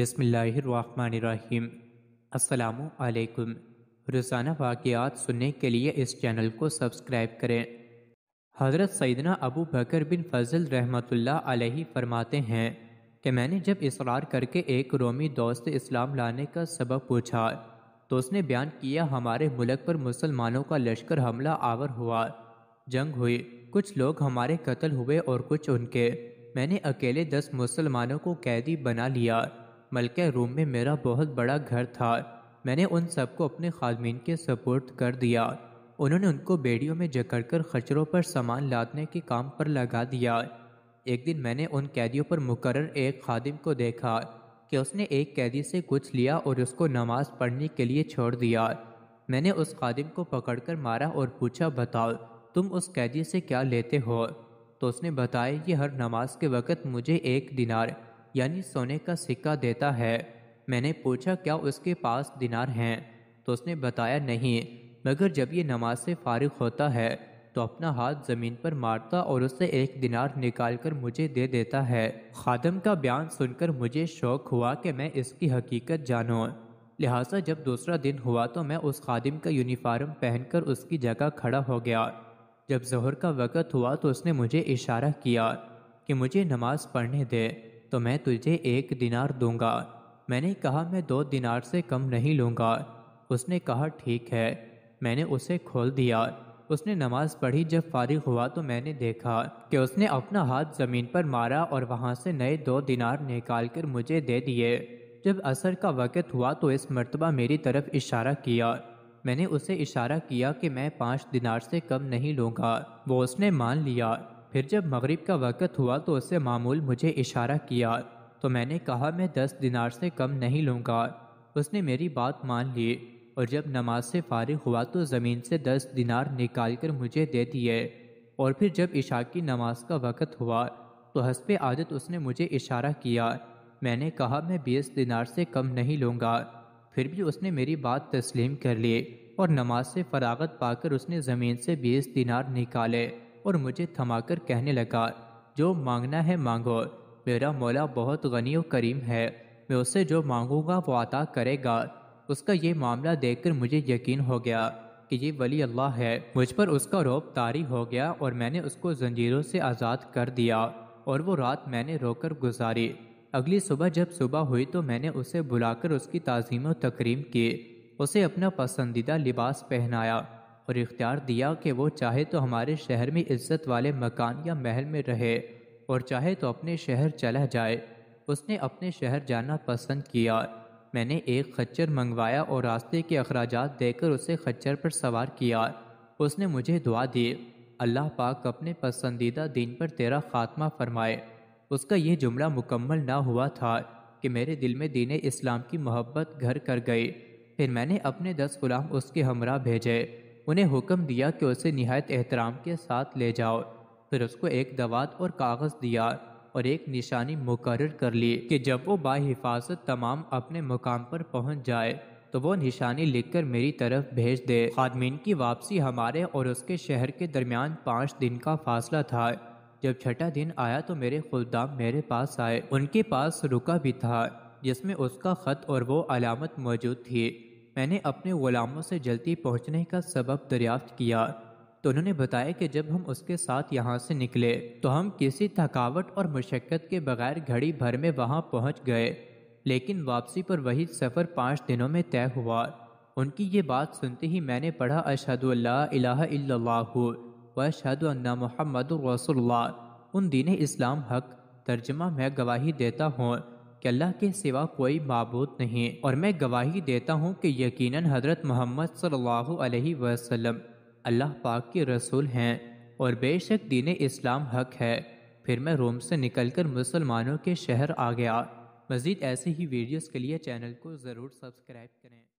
बिसमीम् असलकुम रोज़ाना वाक़ात सुनने के लिए इस चैनल को सब्सक्राइब करें हज़रत सैदना अबू बकर बिन फजल रहमतुल्लाह अलैहि फरमाते हैं कि मैंने जब इसरार करके एक रोमी दोस्त इस्लाम लाने का सबब पूछा तो उसने बयान किया हमारे मुल्क पर मुसलमानों का लश्कर हमला आवर हुआ जंग हुई कुछ लोग हमारे कत्ल हुए और कुछ उनके मैंने अकेले दस मुसलमानों को कैदी बना लिया बल्कि रूम में मेरा बहुत बड़ा घर था मैंने उन सबको अपने खादमीन के सपोर्ट कर दिया उन्होंने उनको बेड़ियों में जकड़ कर खचरों पर सामान लादने के काम पर लगा दिया एक दिन मैंने उन कैदियों पर मुकर एक खादिम को देखा कि उसने एक कैदी से कुछ लिया और उसको नमाज पढ़ने के लिए छोड़ दिया मैंने उस खादिम को पकड़कर मारा और पूछा बताओ तुम उस कैदी से क्या लेते हो तो उसने बताया कि हर नमाज के वक़्त मुझे एक दिनार यानी सोने का सिक्का देता है मैंने पूछा क्या उसके पास दिनार हैं तो उसने बताया नहीं मगर जब ये नमाज से फारिग होता है तो अपना हाथ ज़मीन पर मारता और उससे एक दिनार निकाल कर मुझे दे देता है खादम का बयान सुनकर मुझे शौक हुआ कि मैं इसकी हकीकत जानूँ लिहाजा जब दूसरा दिन हुआ तो मैं उस खादिम का यूनिफार्म पहनकर उसकी जगह खड़ा हो गया जब जहर का वक़्त हुआ तो उसने मुझे इशारा किया कि मुझे नमाज़ पढ़ने दे तो मैं तुझे एक दिनार दूंगा मैंने कहा मैं दो दिनार से कम नहीं लूँगा उसने कहा ठीक है मैंने उसे खोल दिया उसने नमाज पढ़ी जब फारिग हुआ तो मैंने देखा कि उसने अपना हाथ ज़मीन पर मारा और वहाँ से नए दो दिनार निकाल कर मुझे दे दिए जब असर का वक़्त हुआ तो इस मरतबा मेरी तरफ इशारा किया मैंने उसे इशारा किया कि मैं पाँच दिनार से कम नहीं लूँगा वो उसने मान लिया फिर जब मगरिब का वक़्त हुआ तो उससे मामूल मुझे इशारा किया तो मैंने कहा मैं दस दिनार से कम नहीं लूँगा उसने मेरी बात मान ली और जब नमाज से फारिग हुआ तो ज़मीन से दस दिनार निकाल कर मुझे दे दिए और फिर जब इशा की नमाज का वक़्त हुआ तो हसब आदत उसने मुझे इशारा किया मैंने कहा मैं बीस दिनार से कम नहीं लूँगा फिर भी उसने मेरी बात तस्लीम कर ली और नमाज से फरागत पाकर उसने ज़मीन से बीस दिनार निकाले और मुझे थमाकर कहने लगा जो मांगना है मांगो मेरा मौला बहुत गनी और करीम है मैं उससे जो मांगूंगा वो अता करेगा उसका ये मामला देखकर मुझे यकीन हो गया कि ये वली अल्लाह है मुझ पर उसका रोब तारी हो गया और मैंने उसको जंजीरों से आज़ाद कर दिया और वो रात मैंने रोकर गुजारी अगली सुबह जब सुबह हुई तो मैंने उसे बुलाकर उसकी तज़ीम तकरीम की उसे अपना पसंदीदा लिबास पहनाया और इख्तियार दिया कि वो चाहे तो हमारे शहर में इज्जत वाले मकान या महल में रहे और चाहे तो अपने शहर चला जाए उसने अपने शहर जाना पसंद किया मैंने एक खच्चर मंगवाया और रास्ते के अखराज देकर उसे खच्चर पर सवार किया उसने मुझे दुआ दी अल्लाह पाक अपने पसंदीदा दिन पर तेरा खात्मा फरमाए उसका यह जुमला मुकम्मल ना हुआ था कि मेरे दिल में दीन इस्लाम की मोहब्बत घर कर गई फिर मैंने अपने दस गुलाम उसके हमरा भेजे उन्हें हुक्म दिया कि उसे नहायत एहतराम के साथ ले जाओ फिर उसको एक दवात और कागज़ दिया और एक निशानी मुकर कर ली कि जब वो बाहिफाजत तमाम अपने मुकाम पर पहुंच जाए तो वो निशानी लिखकर मेरी तरफ भेज दे खादमीन की वापसी हमारे और उसके शहर के दरमियान पाँच दिन का फासला था जब छठा दिन आया तो मेरे खुददाम मेरे पास आए उनके पास रुका भी था जिसमें उसका ख़त और वो अलामत मौजूद थी मैंने अपने ग़ुलामों से जल्दी पहुंचने का सबब दरियाफ्त किया तो उन्होंने बताया कि जब हम उसके साथ यहाँ से निकले तो हम किसी थकावट और मशक्क़त के बगैर घड़ी भर में वहाँ पहुँच गए लेकिन वापसी पर वही सफ़र पाँच दिनों में तय हुआ उनकी ये बात सुनते ही मैंने पढ़ा अशहदुल्लाह व अशहद महमद रसोल्ला उन दीन इस्लाम हक तर्जमा मैं गवाही देता हूँ कि अल्लाह के सिवा कोई मबूद नहीं और मैं गवाही देता हूँ कि यकीनन हज़रत मोहम्मद सल्लल्लाहु अलैहि वसल्लम अल्लाह पाक के रसूल हैं और बेशक दीन इस्लाम हक है फिर मैं रोम से निकलकर मुसलमानों के शहर आ गया मज़ीद ऐसे ही वीडियोज़ के लिए चैनल को ज़रूर सब्सक्राइब करें